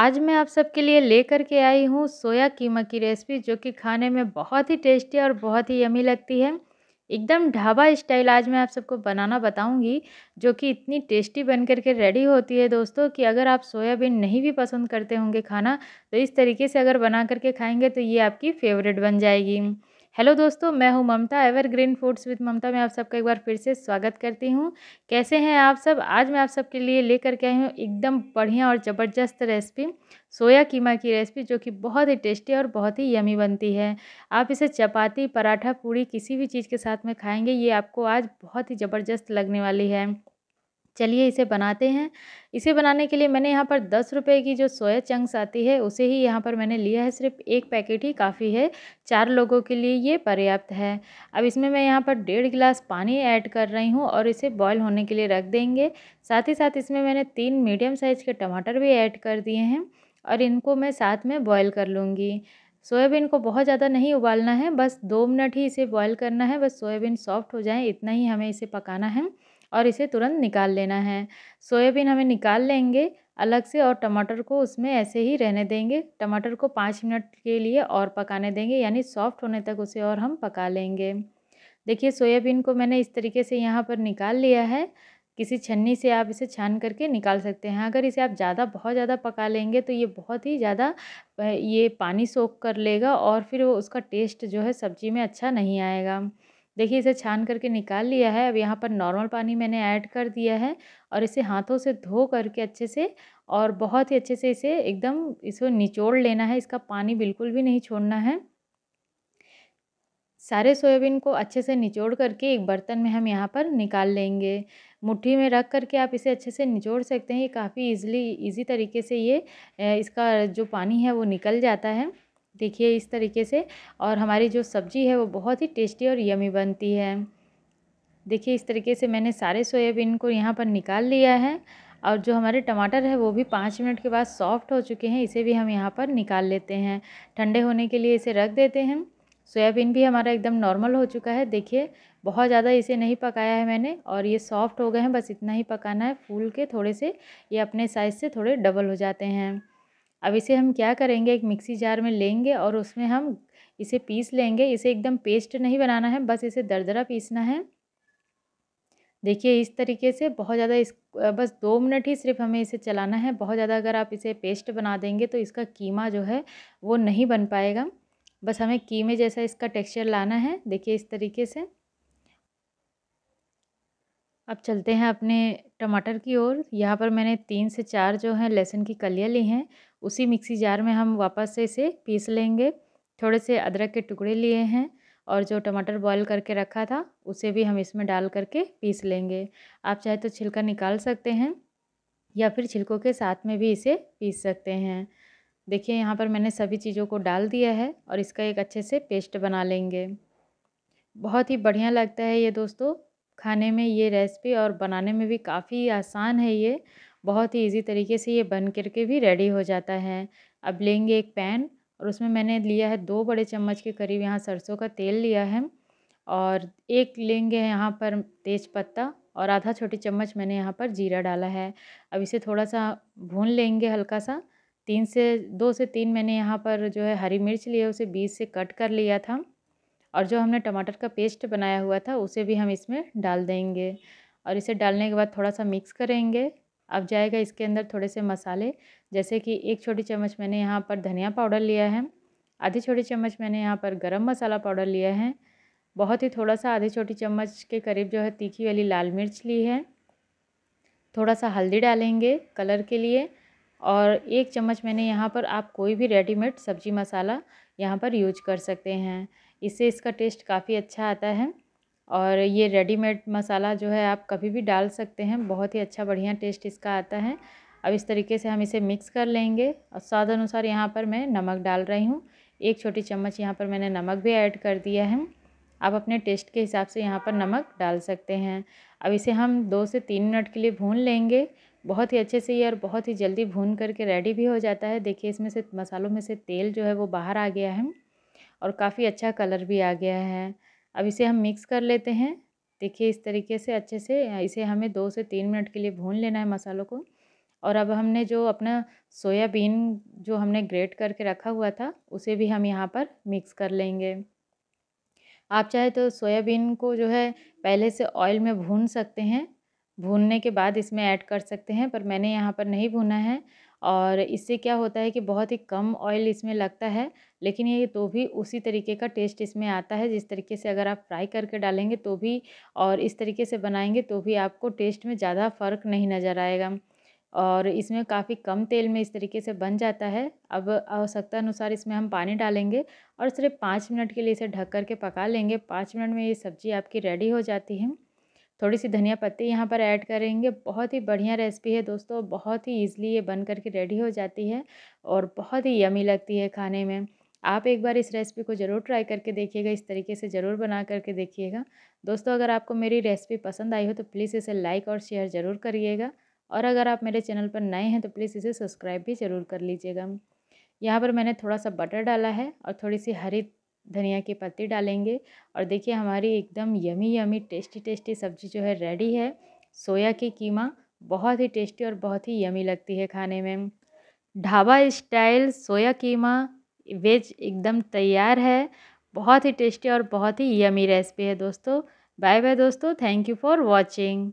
आज मैं आप सबके लिए लेकर के आई हूँ सोया कीमा की रेसिपी जो कि खाने में बहुत ही टेस्टी और बहुत ही यमी लगती है एकदम ढाबा स्टाइल आज मैं आप सबको बनाना बताऊंगी जो कि इतनी टेस्टी बन के रेडी होती है दोस्तों कि अगर आप सोयाबीन नहीं भी पसंद करते होंगे खाना तो इस तरीके से अगर बना करके खाएंगे तो ये आपकी फेवरेट बन जाएगी हेलो दोस्तों मैं हूं Mamta evergreen foods with Mamta में आप सबका एक बार फिर से स्वागत करती हूं कैसे हैं आप सब आज मैं आप सबके लिए लेकर के आई हूं एकदम बढ़िया और ज़बरदस्त रेसिपी सोया कीमा की रेसिपी जो कि बहुत ही टेस्टी और बहुत ही यमी बनती है आप इसे चपाती पराठा पूड़ी किसी भी चीज़ के साथ में खाएँगे ये आपको आज बहुत ही ज़बरदस्त लगने वाली है चलिए इसे बनाते हैं इसे बनाने के लिए मैंने यहाँ पर दस रुपये की जो सोया चंक्स आती है उसे ही यहाँ पर मैंने लिया है सिर्फ एक पैकेट ही काफ़ी है चार लोगों के लिए ये पर्याप्त है अब इसमें मैं यहाँ पर डेढ़ गिलास पानी ऐड कर रही हूँ और इसे बॉयल होने के लिए रख देंगे साथ ही साथ इसमें मैंने तीन मीडियम साइज़ के टमाटर भी ऐड कर दिए हैं और इनको मैं साथ में बॉयल कर लूँगी सोयाबीन को बहुत ज़्यादा नहीं उबालना है बस दो मिनट ही इसे बॉयल करना है बस सोयाबीन सॉफ्ट हो जाए इतना ही हमें इसे पकाना है और इसे तुरंत निकाल लेना है सोयाबीन हमें निकाल लेंगे अलग से और टमाटर को उसमें ऐसे ही रहने देंगे टमाटर को पाँच मिनट के लिए और पकाने देंगे यानी सॉफ्ट होने तक उसे और हम पका लेंगे देखिए सोयाबीन को मैंने इस तरीके से यहाँ पर निकाल लिया है किसी छन्नी से आप इसे छान करके निकाल सकते हैं अगर इसे आप ज़्यादा बहुत ज़्यादा पका लेंगे तो ये बहुत ही ज़्यादा ये पानी सोख कर लेगा और फिर वो उसका टेस्ट जो है सब्ज़ी में अच्छा नहीं आएगा देखिए इसे छान करके निकाल लिया है अब यहाँ पर नॉर्मल पानी मैंने ऐड कर दिया है और इसे हाथों से धो करके अच्छे से और बहुत ही अच्छे से इसे एकदम इसको निचोड़ लेना है इसका पानी बिल्कुल भी नहीं छोड़ना है सारे सोयाबीन को अच्छे से निचोड़ करके एक बर्तन में हम यहाँ पर निकाल लेंगे मुट्ठी में रख करके आप इसे अच्छे से निचोड़ सकते हैं ये काफ़ी इजली इजी तरीके से ये इसका जो पानी है वो निकल जाता है देखिए इस तरीके से और हमारी जो सब्ज़ी है वो बहुत ही टेस्टी और यमी बनती है देखिए इस तरीके से मैंने सारे सोयाबीन को यहाँ पर निकाल लिया है और जो हमारे टमाटर है वो भी पाँच मिनट के बाद सॉफ्ट हो चुके हैं इसे भी हम यहाँ पर निकाल लेते हैं ठंडे होने के लिए इसे रख देते हैं सोयाबीन भी हमारा एकदम नॉर्मल हो चुका है देखिए बहुत ज़्यादा इसे नहीं पकाया है मैंने और ये सॉफ्ट हो गए हैं बस इतना ही पकाना है फूल के थोड़े से ये अपने साइज़ से थोड़े डबल हो जाते हैं अब इसे हम क्या करेंगे एक मिक्सी जार में लेंगे और उसमें हम इसे पीस लेंगे इसे एकदम पेस्ट नहीं बनाना है बस इसे दरदरा पीसना है देखिए इस तरीके से बहुत ज़्यादा इस बस दो मिनट ही सिर्फ हमें इसे चलाना है बहुत ज़्यादा अगर आप इसे पेस्ट बना देंगे तो इसका कीमा जो है वो नहीं बन पाएगा बस हमें कीमे जैसा इसका टेक्सचर लाना है देखिए इस तरीके से अब चलते हैं अपने टमाटर की ओर यहाँ पर मैंने तीन से चार जो हैं लहसुन की कलियाँ ली हैं उसी मिक्सी जार में हम वापस से इसे पीस लेंगे थोड़े से अदरक के टुकड़े लिए हैं और जो टमाटर बॉईल करके रखा था उसे भी हम इसमें डाल करके पीस लेंगे आप चाहे तो छिलका निकाल सकते हैं या फिर छिलकों के साथ में भी इसे पीस सकते हैं देखिए यहाँ पर मैंने सभी चीज़ों को डाल दिया है और इसका एक अच्छे से पेस्ट बना लेंगे बहुत ही बढ़िया लगता है ये दोस्तों खाने में ये रेसिपी और बनाने में भी काफ़ी आसान है ये बहुत ही ईज़ी तरीके से ये बन करके भी रेडी हो जाता है अब लेंगे एक पैन और उसमें मैंने लिया है दो बड़े चम्मच के करीब यहाँ सरसों का तेल लिया है और एक लेंगे यहाँ पर तेज पत्ता और आधा छोटी चम्मच मैंने यहाँ पर जीरा डाला है अब इसे थोड़ा सा भून लेंगे हल्का सा तीन से दो से तीन मैंने यहाँ पर जो है हरी मिर्च लिया उसे बीज से कट कर लिया था और जो हमने टमाटर का पेस्ट बनाया हुआ था उसे भी हम इसमें डाल देंगे और इसे डालने के बाद थोड़ा सा मिक्स करेंगे अब जाएगा इसके अंदर थोड़े से मसाले जैसे कि एक छोटी चम्मच मैंने यहाँ पर धनिया पाउडर लिया है आधी छोटी चम्मच मैंने यहाँ पर गरम मसाला पाउडर लिया है बहुत ही थोड़ा सा आधी छोटी चम्मच के करीब जो है तीखी वाली लाल मिर्च ली है थोड़ा सा हल्दी डालेंगे कलर के लिए और एक चम्मच मैंने यहाँ पर आप कोई भी रेडीमेड सब्जी मसाला यहाँ पर यूज कर सकते हैं इससे इसका टेस्ट काफ़ी अच्छा आता है और ये रेडीमेड मसाला जो है आप कभी भी डाल सकते हैं बहुत ही अच्छा बढ़िया टेस्ट इसका आता है अब इस तरीके से हम इसे मिक्स कर लेंगे और स्वाद अनुसार यहाँ पर मैं नमक डाल रही हूँ एक छोटी चम्मच यहाँ पर मैंने नमक भी ऐड कर दिया है आप अपने टेस्ट के हिसाब से यहाँ पर नमक डाल सकते हैं अब इसे हम दो से तीन मिनट के लिए भून लेंगे बहुत ही अच्छे से ये और बहुत ही जल्दी भून करके रेडी भी हो जाता है देखिए इसमें से मसालों में से तेल जो है वो बाहर आ गया है और काफ़ी अच्छा कलर भी आ गया है अब इसे हम मिक्स कर लेते हैं देखिए इस तरीके से अच्छे से इसे हमें दो से तीन मिनट के लिए भून लेना है मसालों को और अब हमने जो अपना सोयाबीन जो हमने ग्रेट करके रखा हुआ था उसे भी हम यहाँ पर मिक्स कर लेंगे आप चाहे तो सोयाबीन को जो है पहले से ऑयल में भून सकते हैं भूनने के बाद इसमें ऐड कर सकते हैं पर मैंने यहाँ पर नहीं भूना है और इससे क्या होता है कि बहुत ही कम ऑयल इसमें लगता है लेकिन ये तो भी उसी तरीके का टेस्ट इसमें आता है जिस तरीके से अगर आप फ्राई करके डालेंगे तो भी और इस तरीके से बनाएंगे तो भी आपको टेस्ट में ज़्यादा फ़र्क नहीं नज़र आएगा और इसमें काफ़ी कम तेल में इस तरीके से बन जाता है अब आवश्यकता अनुसार इसमें हम पानी डालेंगे और सिर्फ पाँच मिनट के लिए इसे ढक कर पका लेंगे पाँच मिनट में ये सब्ज़ी आपकी रेडी हो जाती है थोड़ी सी धनिया पत्ती यहाँ पर ऐड करेंगे बहुत ही बढ़िया रेसिपी है दोस्तों बहुत ही ईजिली ये बन करके रेडी हो जाती है और बहुत ही यमी लगती है खाने में आप एक बार इस रेसिपी को ज़रूर ट्राई करके देखिएगा इस तरीके से ज़रूर बना करके देखिएगा दोस्तों अगर आपको मेरी रेसिपी पसंद आई हो तो प्लीज़ इसे लाइक और शेयर ज़रूर करिएगा और अगर आप मेरे चैनल पर नए हैं तो प्लीज़ इसे सब्सक्राइब भी ज़रूर कर लीजिएगा यहाँ पर मैंने थोड़ा सा बटर डाला है और थोड़ी सी हरी धनिया के पत्ते डालेंगे और देखिए हमारी एकदम यमी यमी टेस्टी टेस्टी सब्ज़ी जो है रेडी है सोया की कीमा बहुत ही टेस्टी और बहुत ही यमी लगती है खाने में dhaba style soya keema veg एकदम तैयार है बहुत ही टेस्टी और बहुत ही यमी रेसिपी है दोस्तों बाय बाय दोस्तों थैंक यू फॉर वॉचिंग